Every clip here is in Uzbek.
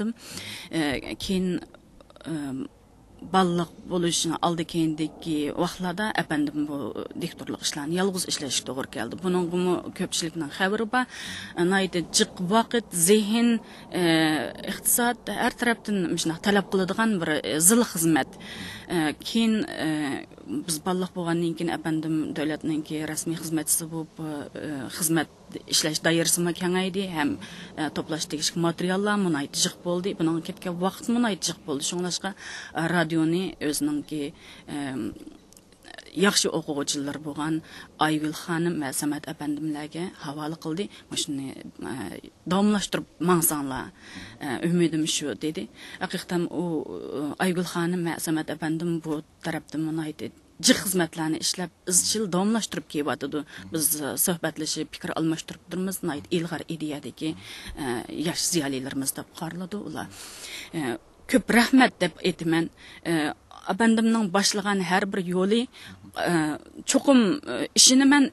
Э, кейін балық э, баллык болушун алды кейиндеги убактыларда бұл э, дикторлық дикторлук ишларын жалгыз иштешке туура келди бунун көпчүлүктүн хабары бар наайты жык убакыт зейін, ыктисад әр тараптың мына талап кылыдыган бир зыл Кейін біз балық баллык болгондон кийин апандым дөөлөтнүнки расмий кызматчысы болуп кызмат ishlash doirasimi kengaydi ham e, to'plash tegishli materiallar munayt jiq bo'ldi buning ketgan vaqt munayt jiq bo'ldi shunglashqa e, radioni o'ziningki e, yaxshi o'quvchilar bo'lgan aygul xonim va samat apandimlarga havola qildi shuni davomlashtirib mansanglar umidim shu dedi haqiqatdan u aygul xonim va samat apandim bu tarafda ji xizmatlarni ishlab izchil davomlashtirib kelyotidi biz e, suhbatlashib fikr almashtirib turmiz ilg'ar ideyadagi e, yosh ziyolilarimiz deb qorladi ular e, ko'p rahmat deb aytaman abandimning boshlagan har bir yo'li cho'qim ishini man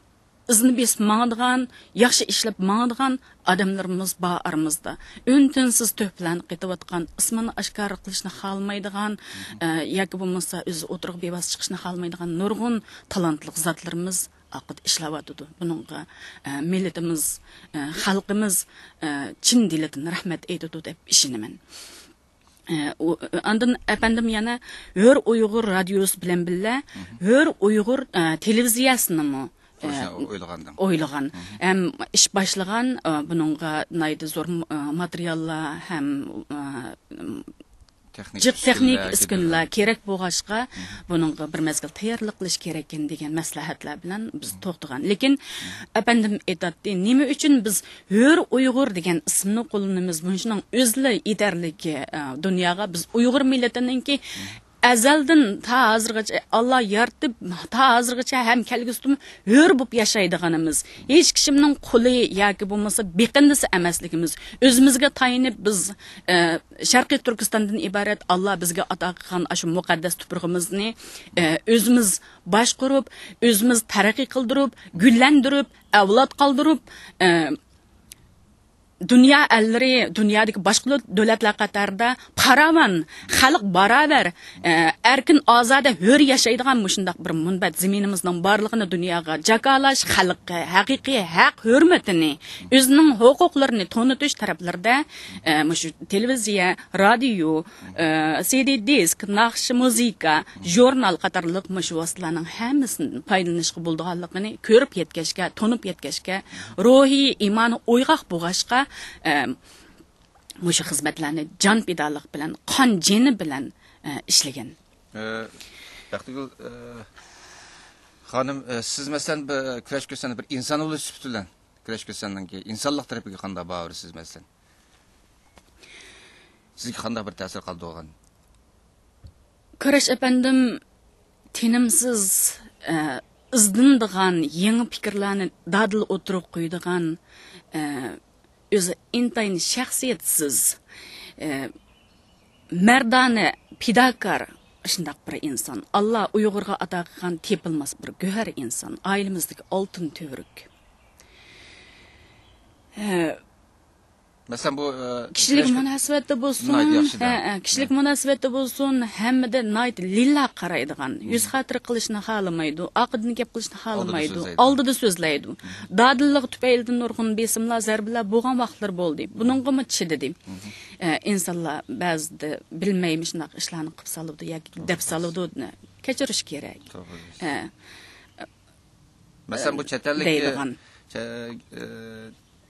ызны бес маңдыған, яқшы ішліп маңдыған адамларымыз ба арымызда. Үнтінсіз төплән атқан, ысманы ашқары қылышны қалмайдыған, ә, яғы болмаса өзі отырғы бейбас қалмайдыған нұрғын талантлық затларымыз ақыт ішлаватыды. Бұныңға мелетіміз, халқымыз чин дилетін рахмет етуді деп ішінімен. Андан әпәндім Өр Уйғыр радиосы білен білі, Өр Уйғыр телевизиясының ойлағандың ойлаған э, һәм іш башлаған э, бұныңға найды зор э, материаллар һәм жык техник үскүнлөр керек болгачка бунунга бир мезгил таярлык кылыш керек экен деген маслахатлар менен биз токтогон лекин апандим айтатты неме үчүн биз өр уйгур деген исмни колдонобуз мунчунун өзүлө жетерлики дүйнөга биз уйгур миллетининки azaldan to hozirgacha alloh yoritib to hozirgacha ham kelgusida hur bo'lib yashaydiganimiz hech kishimning quli yoki bo'lmasa beqindisi emasligimiz o'zimizga tayinib biz e, sharqiy turkistondan iborat alloh bizga ato qilgan shu muqaddas tuprog'imizni e, o'zimiz e, boshqurib o'zimiz taraqqiy qildirib gullandirib avlod qoldirib e, dunyo allari dunyodagi boshqa davlatlar qatorida faravon xalq barobar e, erkin ozoda hur yashaydigan shundoq bir munbat zaminimizning borlig'ini dunyoga jakolash xalqqa haqiqiy haq hurmatini o'zining huquqlarini to'nitish taraflarida e, shu televiziya radio e, cd disk naqsh muzika jurnal qatorliq shu vositalarning hammasini foydalanishga bo'ladiganligini ko'rib yetkazishga to'nib yetkazishga ruhiy imoni o'yg'oq bo'lg'ashqa o'sha xizmatlarni jon pedalliq bilan qon jeni bilan e, ishlagan baxtigul e, e, xonim siz masalan kurash ko'rsan bir inson o'li sifatida kurash ko'rsandan keyin insonlik tarafiga qanday borisiz masalan sizga qanday bir ta'sir qoldirgan kurash apandim tinimsiz izdindigan yangi fikrlarni dadil o'tirib qo'ydigan өзі интайын шәқсиетсіз мәрданы мәрдәне пидакар шындақ бір инсан алла ұйғырға атаған тепілмас бір гөһәр инсан айылымыздық алтын төрік masalan bu e, kishilik munosabatda bo'lsin kishilik munosabatda bo'lsin hammada nayt lilla qaraydigan hmm. yuz xatir qilishni xohlamaydi oqidni gap qilishni xohlamaydi oldida so'zlaydi dadillik tufayli nurg'un besimlar zarbalar bo'lgan vaqtlar bo'ldi buningami chididi hmm. e, insonlar ba'zida bilmaymi shunaqa ishlarni qilib soluvdi yoki deb soluvdi kechirish kerak e, masalan bu chet ellik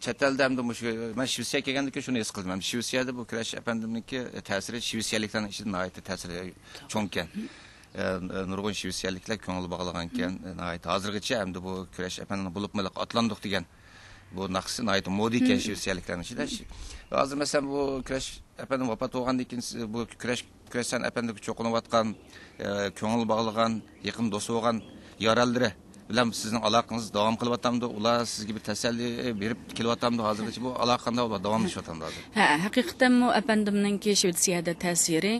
chet elda ham shu man shvetsiyaga kelganda ekan shuni his qildim ham shvetsiyada bu kurash apandimniki e, ta'siri shvetsiyalikdan nihoyatda ta'siri cho'ng ekan e, e, nurg'un shvetsiyaliklar ko'ngil bog'lagan ekan nihoyat hozirgacha hamda bu kurash apandini bo'lib otlandik degan bu naqsi nihoyat moda ekan shvetsiyaliklarni ichida hozir masalan bu kurash apandim vafot bo'lgandan keyin bu kurash kurash san apandiga ko'ngil bog'lagan yaqin do'st bo'lgan yorallari bilan sizning aloqangiz davom qilyaptamdi ular sizga bir tasalli e, berib kelyaptamdi hozirgacha bu aloqa qanday bo'ladi davomlashyaptamdi hozir ha haqiqatdanmi apandimninki shvetsiyada ta'siri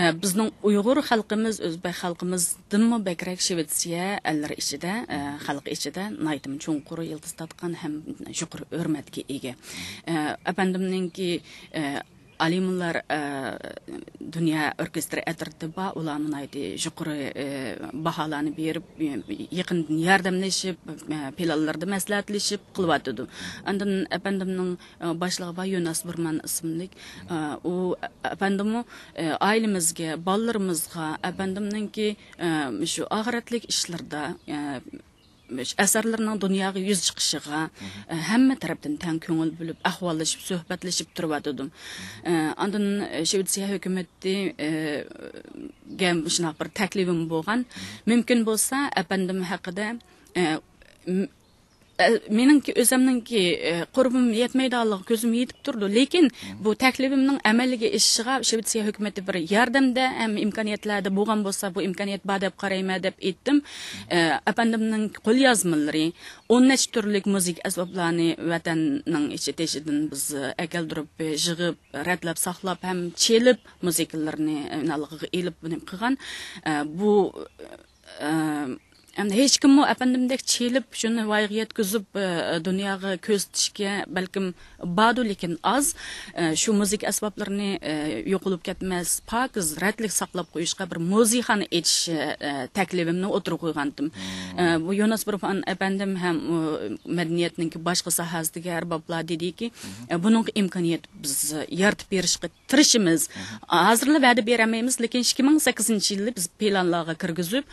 e, bizning uyg'ur xalqimiz o'zbek xalqimizdinmi bakrak shvetsiya allari ichida e, xalq ichida naytim chunqur yildiz tatgan ham yuqori o'rmatga ega e, apandimninki алимлар э, дөнья оркестры әтертиба улар мынайды жукуры э, баһаларны берип якындан э, ярдәмләшеп пилалларда мәслихәтләшеп кылып атыды. Андан әпәндемнең башлыгы ба Юнас Бурман исемлек у әпәндемне аилемизгә, балларыбызга әпәндемнеңки шу ахиратлык эшләрдә asarlarning dunyoga yuz chiqishiga e, hamma tarafdan tan ko'ngil bo'lib ahvollashib suhbatlashib turyotidim andan e, e, shvetsiya hukumatiga shunaqa bir taklifim bo'lgan mumkin bo'lsa apandim haqida meningki o'zimningki qurbim yetmaydiganligi ko'zim yetib turdi lekin bu taklifimning amaliga ishishiga shvetsiya hukumati bir yordamda ham imkoniyatlarda bo'lgan bo'lsa bu imkoniyat bor deb qarayman deb aytdim apandimning qo'lyozmalari o'n necha turli muzik asboblarni vatanning ichi teshidan biz akaldirib yig'ib radlab saqlab ham chelib muzikalarni ilib qilgan bu endi hech kimmi apandimdek chiyilib shuni voyaga yetkazib e, dunyoga ko'rsatishga balkim badu lekin oz e, shu muzik asboblarini e, yo'qolib ketmas pokiz radlik saqlab qo'yishga bir muzeyxona etish taklifimni o'tirib qo'ygandim bu yonas burfan apandim ham madaniyatninki boshqa sohasidagi arboblar dediki buning imkoniyat biz yaratib berishga tirishimiz hozirlar va'da berolmaymiz lekin ikki ming sakkizinchi yilda biz planlarga kirgizib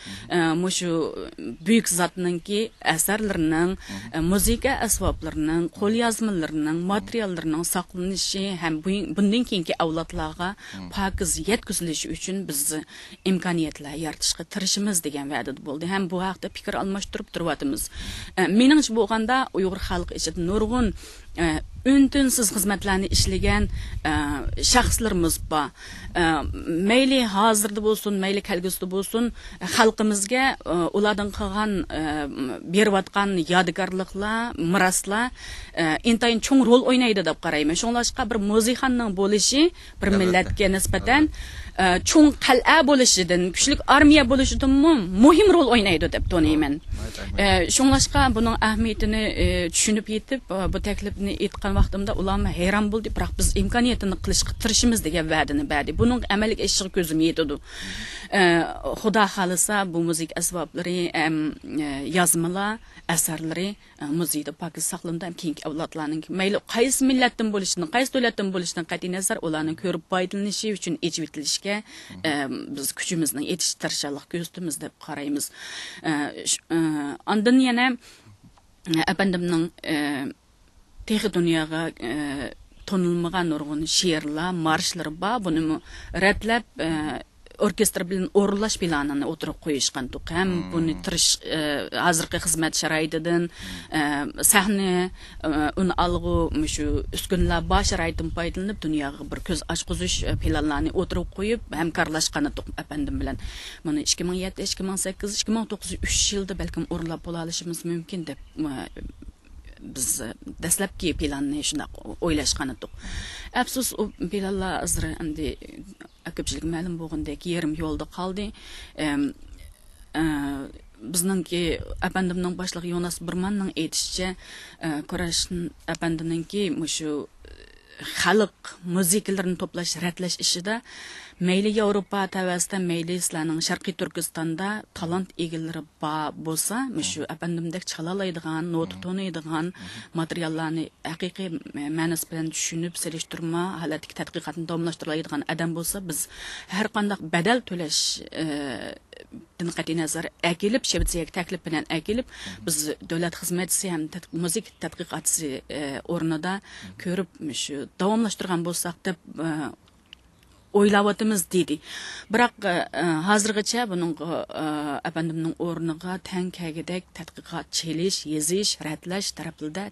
mushu buyuk zotninki asarlarining e, musiqa asboblarining qo'l yozmalarining materiallarining saqlanishi ham bundan keyingi avlodlarga hmm. pokiz yetkazilishi uchun biz imkoniyatlar yaratishga tirishimiz degan va'da bo'ldi ham bu haqda fikr almashtirib turyapmiz e, meningcha bo'lganda uyg'ur xalqi ichida nurg'un e, un tunsiz xizmatlarni ishlagan e, shaxslarimiz bor e, mayli hozirda bo'lsin mayli kelgusida bo'lsin xalqimizga e, ulardan qilgan berayotgan yodgorliklar miroslar intayin cho'ng rol o'ynaydi deb qarayman shunlashqa bir muzixonning bo'lishi bir millatga nisbatan cho'ng qal'a bo'lishidan kuchli armiya bo'lishidan muhim rol o'ynaydi deb toniyman shunglashqa buning ahamiyatini e, tushunib yetib e, bu taklifni aytgan vaqtimda ular hayron bo'ldi biroq biz imkoniyatini qilishga tirishimiz degan va'dani berdi buning amalga ishiga ko'zim yetadi xudo xohlasa bu muzik asboblari e, yozmalar asarlari muzeyda pokis saqlimda keyingi avlodlarning mayli qaysi millatdan bo'lishini qaysi davlatdan bo'lishidan qat'iy nazar ularni ko'rib foydalanishi uchun ejib etilishga biz kuchimizni yetish tirishqanlik ko'rsatamiz deb qaraymiz андан яна әпәндімнің теғы дүнияға тонылмаған ұрғын шиырлар маршлар ба бұны рәтләп orkestr bilan o'rinlash planini o'tirib qo'yishgandik ham buni tirish e, hozirgi xizmat sharoitidan e, sahna e, uni alg'u shu uskunlar bor sharoitdan foydalanib dunyoga bir ko'z ochqizish planlarini o'tirib qo'yib hamkorlashgan edik apandim bilan buni ikki ming yetti ikki ming sakkiz ikki ming to'qqiz uch yilda balkim o'rinlab bo'la olishimiz mumkin deb biz e, dastlabki planni shunday o'ylashgan edik afsus u planlar hozir endi e, ko'pchilik ma'lum bo'lgandek yarim yo'lda qoldi e, bizningki apandimning boshlig'i yonas birmanning aytishicha kurash ке mushu xalq musiqalarini to'plash ratlash ishida mayli yevropa tavasida mayli sizlarning sharqiy turkistonda talant egalari bor bo'lsa shu apandimdek chalalaydigan nota tonaydigan materiallarni haqiqiy ma'nosi bilan tushunib selishtirma holatdagi tadqiqotni davomlashtiradigan odam bo'lsa biz har qanday badal to'lash din e, qat'iy nazar akilib shvetsiyaga taklif bilan akilib biz davlat xizmatchisi ham musiq tadqiqotchisi e, o'rnida ko'rib shu давамлаштырған болсақ деп э, ойлап отырмыз дейді бірақ қазіргіше э, э, бұның әпәндімнің орныға тән кәгідек тәтқиқат челиш езиш рәтләш тарапылда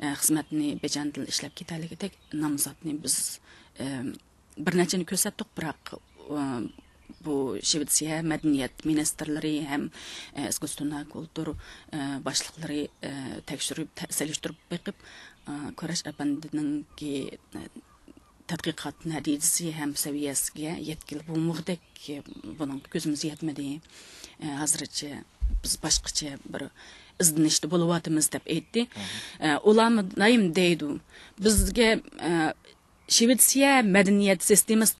қызметіні бежандыл ішләп кетәлігідек намзатны біз бір нәтижені көрсеттік бірақ bu Şvetsiya madaniyat ministrlari ham искусственно kultur boshliqlari tekshirib solishtirib boqib kurash apandininki e, tadqiqot natijasi ham saviyasiga yetkili bo'lmoqdek e, buning ko'zimiz yetmadi e, hozircha biz boshqacha bir izdinishda bo'lyapmiz deb aytdi ularmi naim deydi bizga shvetsiya madaniyat sistemasi